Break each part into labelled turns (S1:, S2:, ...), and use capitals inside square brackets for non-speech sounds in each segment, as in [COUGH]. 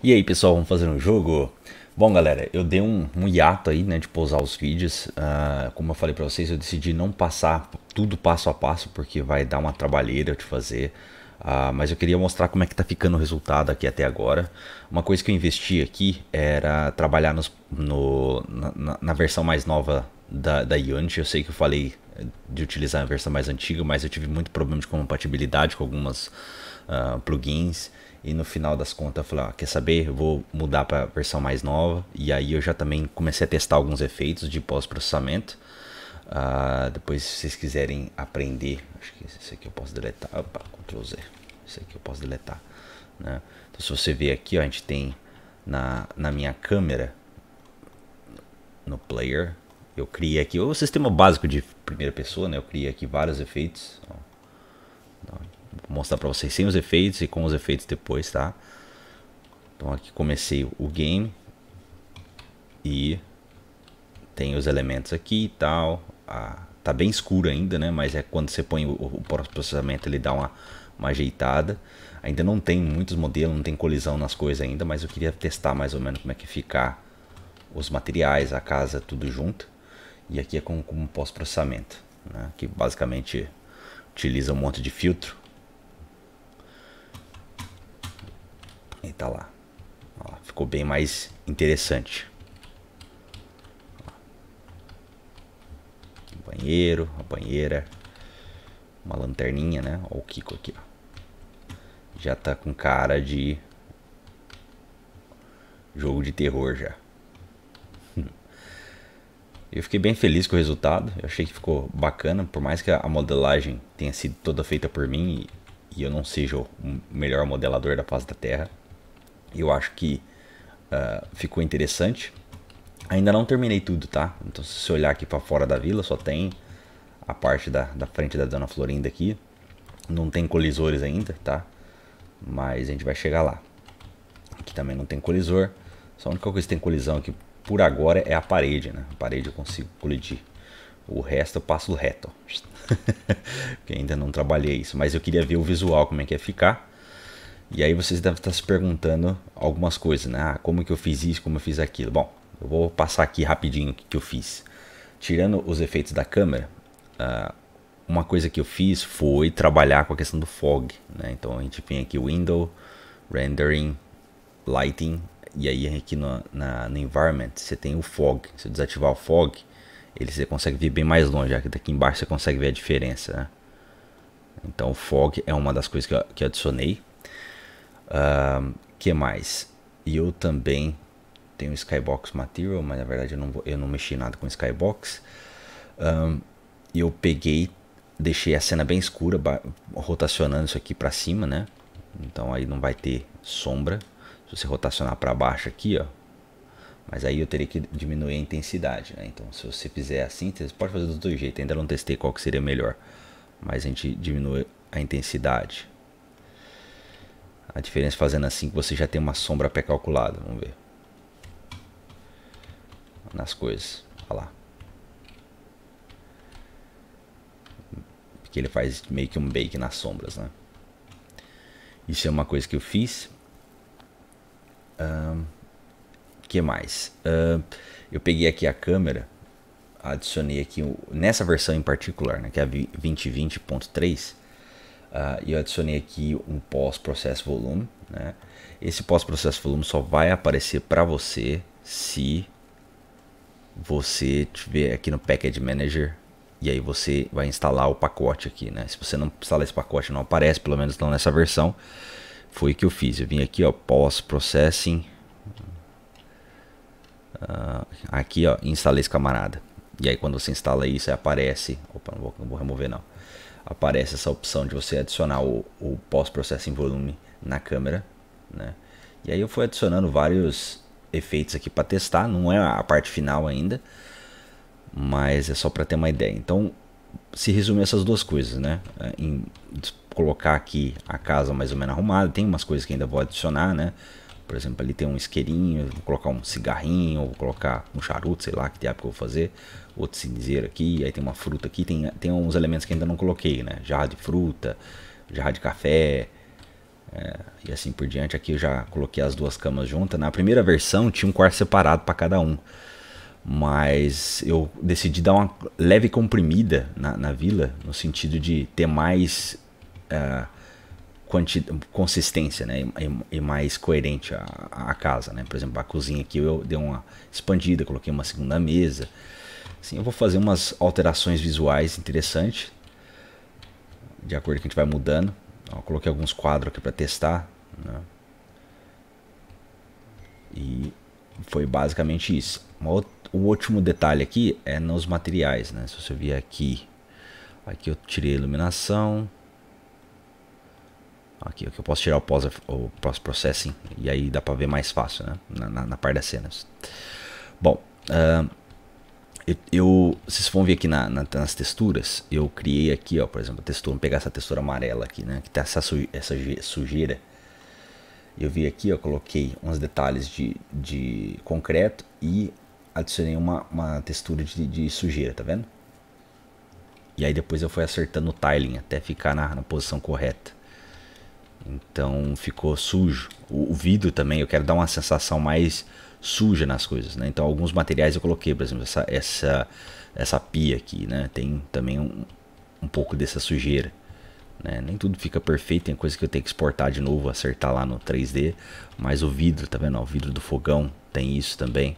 S1: E aí pessoal, vamos fazer um jogo? Bom galera, eu dei um, um hiato aí né, de pousar os vídeos, uh, como eu falei pra vocês, eu decidi não passar tudo passo a passo porque vai dar uma trabalheira de fazer, uh, mas eu queria mostrar como é que tá ficando o resultado aqui até agora. Uma coisa que eu investi aqui era trabalhar nos, no, na, na versão mais nova da, da Unity. Eu sei que eu falei de utilizar a versão mais antiga, mas eu tive muito problema de compatibilidade com algumas uh, plugins. E no final das contas eu falei, ah, quer saber? Vou mudar para a versão mais nova. E aí eu já também comecei a testar alguns efeitos de pós-processamento. Uh, depois, se vocês quiserem aprender, acho que esse aqui eu posso deletar. Opa, Ctrl Z. Esse aqui eu posso deletar. Né? Então, se você ver aqui, ó, a gente tem na, na minha câmera, no player, eu criei aqui o sistema básico de primeira pessoa, né? Eu criei aqui vários efeitos. Ó mostrar para vocês sem os efeitos e com os efeitos depois, tá? Então aqui comecei o game e tem os elementos aqui e tal. Ah, tá bem escuro ainda, né? Mas é quando você põe o, o processamento ele dá uma, uma ajeitada. Ainda não tem muitos modelos, não tem colisão nas coisas ainda, mas eu queria testar mais ou menos como é que ficar os materiais, a casa, tudo junto. E aqui é como, como pós-processamento, né? que basicamente utiliza um monte de filtro Quem tá lá. Ó, ficou bem mais interessante. Banheiro, a banheira. Uma lanterninha, né? Ó o Kiko aqui, ó. Já tá com cara de jogo de terror já. [LAUGHS] Eu fiquei bem feliz com o resultado. Eu achei que ficou bacana, por mais que a modelagem tenha sido toda feita por mim e, eu não seja o melhor modelador da face da Terra. Eu acho que uh, ficou interessante. Ainda não terminei tudo, tá? Então, se você olhar aqui para fora da vila, só tem a parte da, da frente da Dona Florinda aqui. Não tem colisores ainda, tá? Mas a gente vai chegar lá. Aqui também não tem colisor. Só a única coisa que tem colisão aqui por agora é a parede, né? A parede eu consigo colidir. O resto eu passo reto. [LAUGHS] Porque ainda não trabalhei isso. Mas eu queria ver o visual, como é que ia ficar. E aí vocês devem estar se perguntando algumas coisas, né? Ah, como que eu fiz isso, como eu fiz aquilo. Bom, eu vou passar aqui rapidinho o que, que eu fiz. Tirando os efeitos da câmera, uh, uma coisa que eu fiz foi trabalhar com a questão do fog, né? Então a gente vem aqui window, rendering, lighting e aí aqui no, na, no environment você tem o fog. Se eu desativar o fog, ele você consegue ver bem mais longe, já que daqui embaixo você consegue ver a diferença. Né? Então o fog é uma das coisas que eu, que eu adicionei que mais? E eu também tenho Skybox Material, mas na verdade eu não, vou, eu não mexi nada com Skybox. Um, eu peguei, deixei a cena bem escura, rotacionando isso aqui para cima, né? Então aí não vai ter sombra. Se você rotacionar para baixo aqui, ó. Mas aí eu teria que diminuir a intensidade, né? Então se você fizer assim, você pode fazer dos dois jeitos. Ainda não testei qual que seria melhor. Mas a gente diminui a intensidade. A diferença é fazendo assim que você já tem uma sombra pré-calculada. Vamos ver. Nas coisas. Olha lá. Porque ele faz meio que um bake nas sombras, né? Isso é uma coisa que eu fiz. O que mais? eu peguei aqui a câmera. Adicionei aqui, nessa versão em particular, né, que é a 2020.3 uh, eu adicionei aqui um pós-processo volume. Né? Esse pós-processo volume só vai aparecer para você se você tiver aqui no Package Manager e aí você vai instalar o pacote aqui, né? Se você não instalar esse pacote, não aparece, pelo menos não nessa versão. Foi o que eu fiz. Eu vim aqui, ó, pós-processing. Uh, aqui, ó, instalei esse camarada. E aí quando você instala isso, aparece... Opa, não vou, não vou remover não aparece essa opção de você adicionar o, o pós-processo em volume na câmera, né? E aí eu fui adicionando vários efeitos aqui para testar, não é a parte final ainda, mas é só para ter uma ideia. Então, se resumir essas duas coisas, né? Em colocar aqui a casa mais ou menos arrumada, tem umas coisas que ainda vou adicionar, né? Por exemplo, ali tem um isqueirinho, vou colocar um cigarrinho, vou colocar um charuto, sei lá que diabo que eu vou fazer. Outro cinzeiro aqui, aí tem uma fruta aqui, tem, tem uns elementos que ainda não coloquei, né? Jarra de fruta, jarra de café, é, e assim por diante. Aqui eu já coloquei as duas camas juntas. Na primeira versão tinha um quarto separado para cada um, mas eu decidi dar uma leve comprimida na, na vila, no sentido de ter mais... Uh, quanti, consistência né? E, e, mais coerente a, a casa. Né? Por exemplo, a cozinha aqui eu dei uma expandida, coloquei uma segunda mesa. Assim, eu vou fazer umas alterações visuais interessantes, de acordo com a gente vai mudando. coloquei alguns quadros aqui para testar. Né? E foi basicamente isso. o último detalhe aqui é nos materiais, né? Se você vir aqui, aqui eu tirei a iluminação, Aqui, aqui eu posso tirar o pós-processing e aí dá para ver mais fácil né? na, na, na parte das cenas. Bom, uh, eu, eu, vocês vão ver aqui na, na, nas texturas, eu criei aqui, ó, por exemplo, a textura, vamos pegar essa textura amarela aqui, né, que tá essa, su essa sujeira. Eu vi aqui, eu coloquei uns detalhes de, de concreto e adicionei uma, uma textura de, de sujeira, tá vendo? E aí depois eu fui acertando o tiling até ficar na, na posição correta. Então ficou sujo. O, o, vidro também, eu quero dar uma sensação mais suja nas coisas, né? Então alguns materiais eu coloquei, por exemplo, essa essa, essa pia aqui, né? Tem também um, um pouco dessa sujeira. Né? Nem tudo fica perfeito, tem coisa que eu tenho que exportar de novo, acertar lá no 3D. Mas o vidro, tá vendo? O vidro do fogão tem isso também.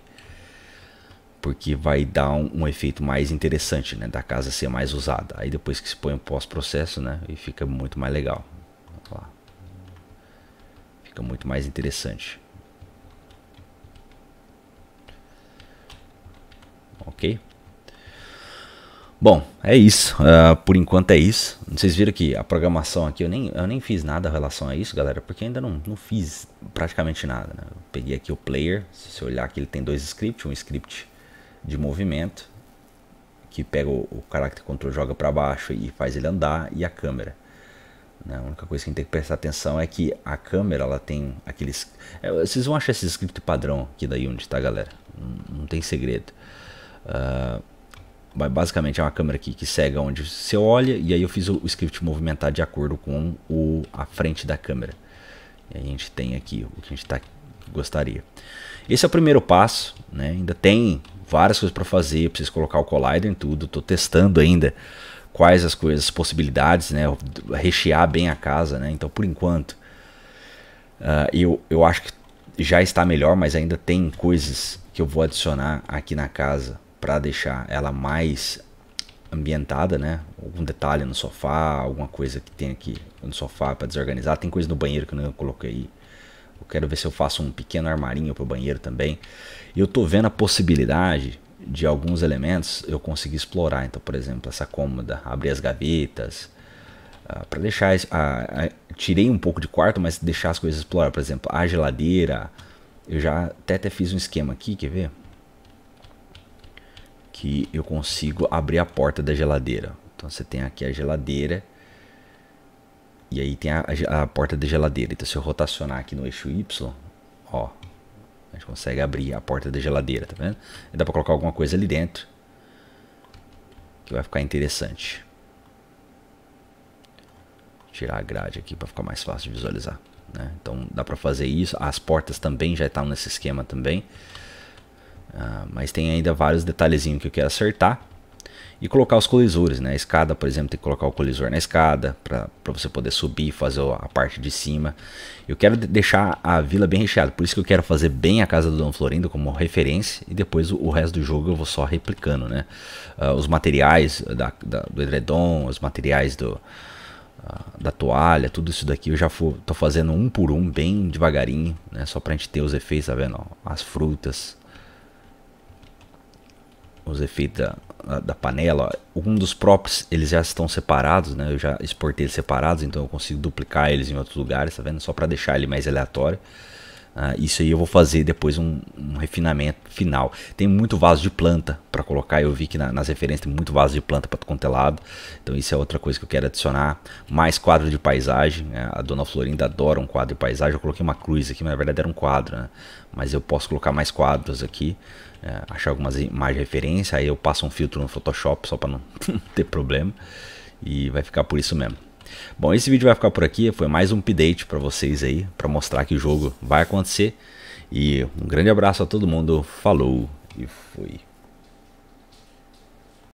S1: Porque vai dar um, um efeito mais interessante, né? Da casa ser mais usada. Aí depois que se põe o pós-processo, né? E fica muito mais legal. Vamos lá. Fica muito mais interessante. Ok? Bom, é isso. Uh, por enquanto é isso. Vocês viram que a programação aqui, eu nem, eu nem fiz nada em relação a isso, galera, porque ainda não, não fiz praticamente nada. Né? Eu peguei aqui o player, se você olhar aqui ele tem dois scripts, um script de movimento, que pega o, o character control, joga para baixo e faz ele andar, e a câmera. Né? A única coisa que a gente tem que prestar atenção é que a câmera ela tem aqueles. É, vocês vão achar esse script padrão aqui da Unity, tá, galera? Não, não tem segredo. Uh, basicamente é uma câmera que, que segue onde você olha e aí eu fiz o, script movimentar de acordo com o, a frente da câmera. E aí a gente tem aqui o que a gente tá, gostaria. Esse é o primeiro passo, né? ainda tem várias coisas para fazer, preciso colocar o collider em tudo, estou testando ainda quais as coisas, as possibilidades, né? Rechear bem a casa, né? Então, por enquanto, uh, eu, eu acho que já está melhor, mas ainda tem coisas que eu vou adicionar aqui na casa para deixar ela mais ambientada, né? Algum detalhe no sofá, alguma coisa que tem aqui no sofá para desorganizar. Tem coisa no banheiro que eu não coloquei. Eu quero ver se eu faço um pequeno armarinho para o banheiro também. Eu tô vendo a possibilidade de alguns elementos eu consegui explorar. Então, por exemplo, essa cômoda, abri as gavetas uh, ah, para deixar. Uh, uh, tirei um pouco de quarto, mas deixar as coisas explorar. Por exemplo, a geladeira. Eu já até, até fiz um esquema aqui, quer ver? Que eu consigo abrir a porta da geladeira. Então você tem aqui a geladeira. E aí tem a, a, a porta da geladeira. Então se eu rotacionar aqui no eixo Y, ó, a gente consegue abrir a porta da geladeira, tá vendo? E dá pra colocar alguma coisa ali dentro. Que vai ficar interessante. Tirar a grade aqui pra ficar mais fácil de visualizar. Né? Então dá pra fazer isso. As portas também já estão nesse esquema também. Ah, mas tem ainda vários detalhezinhos que eu quero acertar e colocar os colisores, né? A escada, por exemplo, tem que colocar o colisor na escada para você poder subir e fazer a parte de cima. Eu quero deixar a vila bem recheada, por isso que eu quero fazer bem a casa do Dom Florindo como referência e depois o, resto do jogo eu vou só replicando, né? Uh, os materiais da, da, do edredom, os materiais do, uh, da toalha, tudo isso daqui eu já for, tô fazendo um por um, bem devagarinho, né? Só pra gente ter os efeitos, tá vendo? As frutas, os efeitos da, da panela. Um dos props, eles já estão separados, né? Eu já exportei eles separados, então eu consigo duplicar eles em outros lugares, tá vendo? Só para deixar ele mais aleatório. Ah, isso aí eu vou fazer depois um, um, refinamento final. Tem muito vaso de planta para colocar. Eu vi que na, nas referências tem muito vaso de planta para quanto lado. Então isso é outra coisa que eu quero adicionar. Mais quadro de paisagem. Né? A dona Florinda adora um quadro de paisagem. Eu coloquei uma cruz aqui, mas na verdade era um quadro. Né? Mas eu posso colocar mais quadros aqui é, achar algumas mais referência, aí eu passo um filtro no Photoshop só para não [LAUGHS] ter problema e vai ficar por isso mesmo. Bom, esse vídeo vai ficar por aqui, foi mais um update para vocês aí, para mostrar que o jogo vai acontecer. E um grande abraço a todo mundo, falou e fui.